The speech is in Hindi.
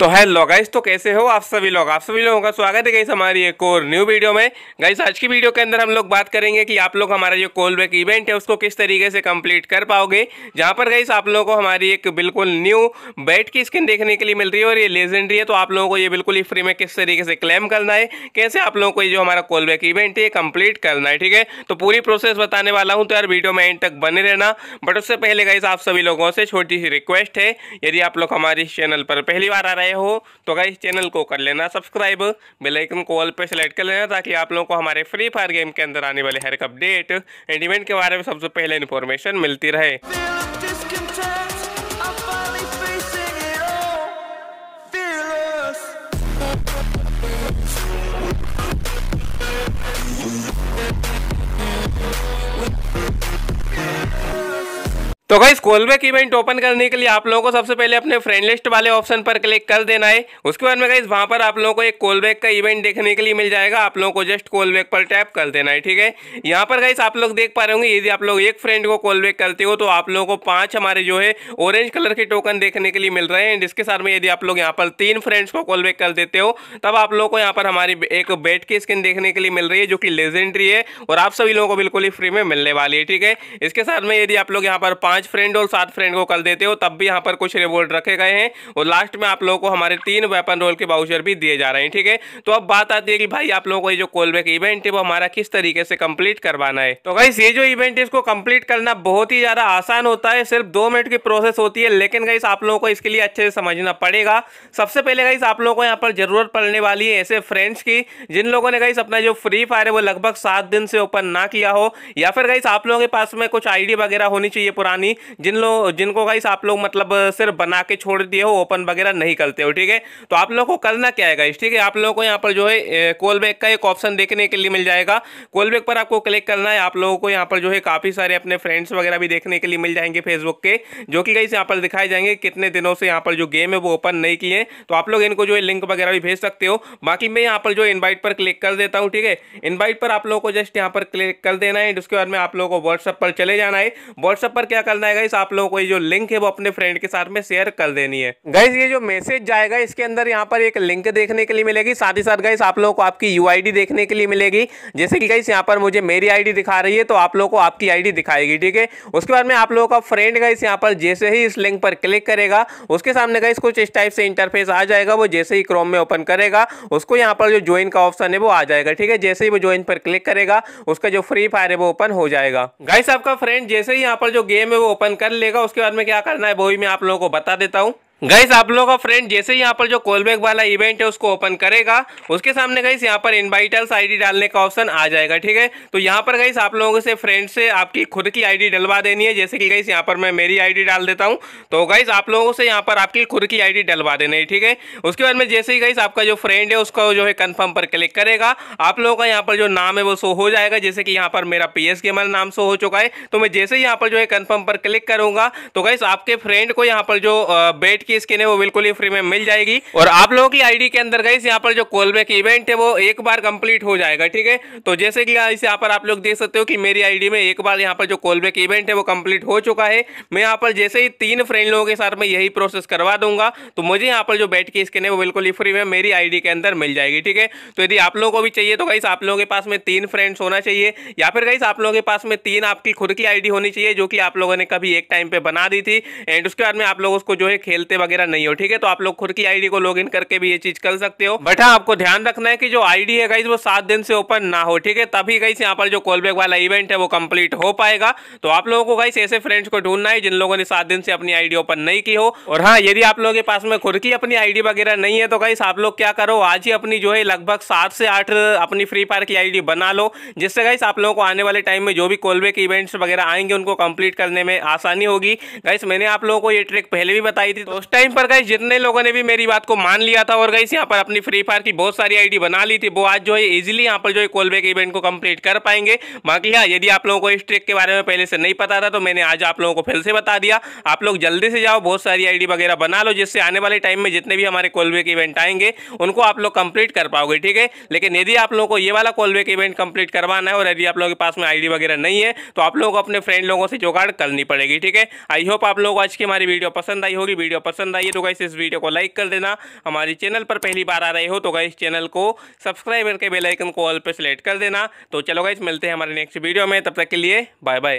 तो है गाइस तो कैसे हो आप सभी लोग आप सभी लोगों का स्वागत है गाइस हमारी एक और न्यू वीडियो में गाइस आज की वीडियो के अंदर हम लोग बात करेंगे कि आप लोग हमारा जो कॉल बैक इवेंट है उसको किस तरीके से कंप्लीट कर पाओगे जहां पर गाइस आप लोगों को हमारी एक बिल्कुल न्यू बैट की स्किन देखने के लिए मिल रही है और ये लेजेंडरी है तो आप लोगों को ये बिल्कुल ही फ्री में किस तरीके से क्लेम करना है कैसे आप लोगों को ये जो हमारा कॉल बैक इवेंट है ये कंप्लीट करना है ठीक है तो पूरी प्रोसेस बताने वाला हूँ तो यार वीडियो में एंड तक बने रहना बट उससे पहले गाइस आप सभी लोगों से छोटी सी रिक्वेस्ट है यदि आप लोग हमारे चैनल पर पहली बार आ रहे आए हो तो अगर इस चैनल को कर लेना सब्सक्राइब बेलाइकन को ऑल पर सेलेक्ट कर लेना ताकि आप लोगों को हमारे फ्री फायर गेम के अंदर आने वाले हर एक अपडेट एंड इवेंट के बारे में सबसे पहले इन्फॉर्मेशन मिलती रहे तो गाइस कॉलबैक इवेंट ओपन करने के लिए आप लोगों को सबसे पहले अपने फ्रेंड लिस्ट वाले ऑप्शन पर क्लिक कर देना है उसके बाद में गाइस वहां पर आप लोगों को एक कॉलबैक का इवेंट देखने के लिए मिल जाएगा आप लोगों को जस्ट कॉलबैक पर टैप कर देना है ठीक है यहां पर गाइस आप लोग देख पा रहे होंगे यदि आप लोग एक फ्रेंड को बैक करते हो तो आप लोगों को पांच हमारे जो है ऑरेंज कलर के टोकन देखने के लिए मिल रहे हैं जिसके साथ में यदि आप लोग यहाँ पर तीन फ्रेंड्स को बैक कर देते हो तब आप लोगों को यहाँ पर हमारी एक बेट की स्किन देखने के लिए मिल रही है जो कि लेजेंड्री है और आप सभी लोगों को बिल्कुल ही फ्री में मिलने वाली है ठीक है इसके साथ में यदि आप लोग यहाँ पर पांच फ्रेंड और सात फ्रेंड को कल देते हो तब भी यहाँ पर कुछ रिवॉर्ड रखे गए हैं और लास्ट में आप लोगों को हमारे तीन वेपन रोल के बाउचर भी दिए जा रहे हैं ठीक है तो अब बात आती है कि भाई आप लोगों को ये जो कॉलबैक इवेंट है वो हमारा किस तरीके से कम्प्लीट करवाना है तो गाइस ये जो इवेंट है इसको कम्प्लीट करना बहुत ही ज्यादा आसान होता है सिर्फ दो मिनट की प्रोसेस होती है लेकिन गाइस आप लोगों को इसके लिए अच्छे से समझना पड़ेगा सबसे पहले गाइस आप लोगों को यहाँ पर जरूरत पड़ने वाली है ऐसे फ्रेंड्स की जिन लोगों ने गाइस अपना जो फ्री फायर है वो लगभग सात दिन से ओपन ना किया हो या फिर गाइस आप लोगों के पास में कुछ आईडी वगैरह होनी चाहिए पुरानी यानी जिन लोग जिनको गाइस आप लोग मतलब सिर्फ बना के छोड़ दिए हो ओपन वगैरह नहीं करते हो ठीक है तो आप लोगों को करना क्या है गाइस ठीक है आप लोगों को यहाँ पर जो है कॉल बैक का एक ऑप्शन देखने के लिए मिल जाएगा कॉल बैक पर आपको क्लिक करना है आप लोगों को यहाँ पर जो है काफ़ी सारे अपने फ्रेंड्स वगैरह भी देखने के लिए मिल जाएंगे फेसबुक के जो कि गाइस यहाँ पर दिखाए जाएंगे कितने दिनों से यहाँ पर जो गेम है वो ओपन नहीं किए तो आप लोग इनको जो है लिंक वगैरह भी भेज सकते हो बाकी मैं यहाँ पर जो इन्वाइट पर क्लिक कर देता हूँ ठीक है इन्वाइट पर आप लोगों को जस्ट यहाँ पर क्लिक कर देना है उसके बाद में आप लोगों को व्हाट्सअप पर चले जाना है व्हाट्सअप पर क्या कर करना है गाइस आप लोगों को ये जो लिंक है वो अपने फ्रेंड के साथ में शेयर कर देनी है गाइस ये जो मैसेज जाएगा इसके अंदर यहाँ पर एक लिंक देखने के लिए मिलेगी साथ ही साथ गाइस आप लोगों को आपकी यू देखने के लिए मिलेगी जैसे कि गाइस यहाँ पर मुझे मेरी आई दिखा रही है तो आप लोगों को आपकी आई दिखाएगी ठीक है उसके बाद में आप लोगों का फ्रेंड गाइस यहाँ पर जैसे ही इस लिंक पर क्लिक करेगा उसके सामने गाइस कुछ इस टाइप से इंटरफेस आ जाएगा वो जैसे ही क्रोम में ओपन करेगा उसको यहाँ पर जो ज्वाइन का ऑप्शन है वो आ जाएगा ठीक है जैसे ही वो ज्वाइन पर क्लिक करेगा उसका जो फ्री फायर है वो ओपन हो जाएगा गाइस आपका फ्रेंड जैसे ही यहाँ पर जो गेम है वो ओपन कर लेगा उसके बाद में क्या करना है वो ही मैं आप लोगों को बता देता हूँ गाइस आप लोगों का फ्रेंड जैसे यहाँ पर जो कॉलबैक वाला इवेंट है उसको ओपन करेगा उसके सामने गई यहाँ पर इनवाइटर्स आईडी डालने का ऑप्शन आ जाएगा ठीक है तो यहाँ पर गई आप लोगों से फ्रेंड से आपकी खुद की आईडी डलवा देनी है जैसे कि गई यहाँ पर मैं मेरी आईडी डाल देता हूँ तो गाइस आप लोगों से यहाँ पर आपकी खुद की आई डलवा देनी है ठीक है उसके बाद में जैसे ही गई आपका जो फ्रेंड है उसका जो है कन्फर्म पर क्लिक करेगा आप लोगों का यहाँ पर जो नाम है वो शो हो जाएगा जैसे कि यहाँ पर मेरा पी एस नाम शो हो चुका है तो मैं जैसे ही यहाँ पर जो है कन्फर्म पर क्लिक करूँगा तो गई आपके फ्रेंड को यहाँ पर जो बेट की स्किन है वो बिल्कुल ही फ्री में मिल जाएगी और आप लोगों की आईडी के अंदर गई यहाँ पर जो कॉलबैक इवेंट है वो एक बार कंप्लीट हो जाएगा ठीक है तो जैसे कि यहाँ पर आप लोग देख सकते हो कि मेरी आईडी में एक बार यहाँ पर जो कॉलबैक इवेंट है वो कंप्लीट हो चुका है मैं यहाँ पर जैसे ही तीन फ्रेंड लोगों के साथ में यही प्रोसेस करवा दूंगा तो मुझे यहाँ पर जो बैठ की स्किन है वो बिल्कुल ही फ्री में मेरी आई के अंदर मिल जाएगी ठीक है तो यदि आप लोगों को भी चाहिए तो गाइस आप लोगों के पास में तीन फ्रेंड्स होना चाहिए या फिर गाइस आप लोगों के पास में तीन आपकी खुद की आई होनी चाहिए जो कि आप लोगों ने कभी एक टाइम पर बना दी थी एंड उसके बाद में आप लोग उसको जो है खेलते सकते वगैरह नहीं हो ठीक है तो आप लोग खुद की आईडी को लॉगिन करके भी ये चीज कर सकते हो बट हाँ आपको ध्यान रखना है कि जो आईडी है गाइज वो सात दिन से ओपन ना हो ठीक है तभी गाइस यहाँ पर जो कॉलबैक वाला इवेंट है वो कम्प्लीट हो पाएगा तो आप लोगों को गाइस ऐसे फ्रेंड्स को ढूंढना है जिन लोगों ने सात दिन से अपनी आईडी ओपन नहीं की हो और हाँ यदि आप लोगों के पास में खुद की अपनी आईडी वगैरह नहीं है तो गाइस आप लोग क्या करो आज ही अपनी जो है लगभग सात से आठ अपनी फ्री फायर की आईडी बना लो जिससे गाइस आप लोगों को आने वाले टाइम में जो भी कॉलबैक इवेंट्स वगैरह आएंगे उनको कंप्लीट करने में आसानी होगी गाइस मैंने आप लोगों को ये ट्रिक पहले भी बताई थी तो टाइम पर गई जितने लोगों ने भी मेरी बात को मान लिया था और गई यहाँ पर अपनी फ्री फायर की बहुत सारी आईडी बना ली थी वो आज जो है इजिली यहाँ पर जो है कॉल बैक इवेंट को कंप्लीट कर पाएंगे बाकी हाँ यदि आप लोगों को इस ट्रिक के बारे में पहले से नहीं पता था तो मैंने आज आप लोगों को फिर से बता दिया आप लोग जल्दी से जाओ बहुत सारी आईडी वगैरह बना लो जिससे आने वाले टाइम में जितने भी हमारे कॉलबैक इवेंट आएंगे उनको आप लोग कंप्लीट कर पाओगे ठीक है लेकिन यदि आप लोगों को ये वाला बैक इवेंट कंप्लीट करवाना है और यदि आप लोगों के पास में आईडी वगैरह नहीं है तो आप लोगों को अपने फ्रेंड लोगों से जोगाड़ करनी पड़ेगी ठीक है आई होप आप लोगों को आज की हमारी वीडियो पसंद आई होगी वीडियो पसंद पसंद आई है तो गाइस इस वीडियो को लाइक कर देना हमारे चैनल पर पहली बार आ रहे हो तो गाइस चैनल को सब्सक्राइब करके बेलाइकन को ऑल पर सेलेक्ट कर देना तो चलो गाइस मिलते हैं हमारे नेक्स्ट वीडियो में तब तक के लिए बाय बाय